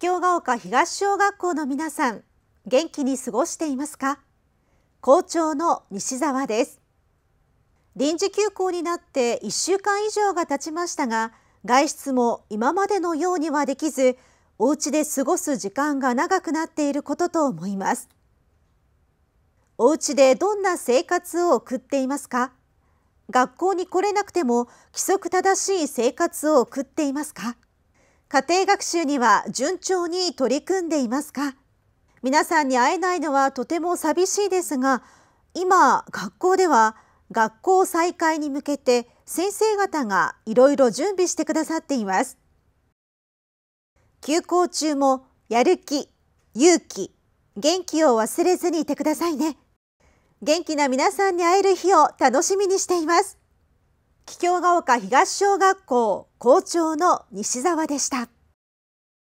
境が丘東小学校の皆さん元気に過ごしていますか校長の西澤です臨時休校になって1週間以上が経ちましたが外出も今までのようにはできずお家で過ごす時間が長くなっていることと思いますお家でどんな生活を送っていますか学校に来れなくても規則正しい生活を送っていますか家庭学習には順調に取り組んでいますか皆さんに会えないのはとても寂しいですが今学校では学校再開に向けて先生方がいろいろ準備してくださっています休校中もやる気勇気元気を忘れずにいてくださいね元気な皆さんに会える日を楽しみにしています桔梗が丘東小学校校長の西澤でした。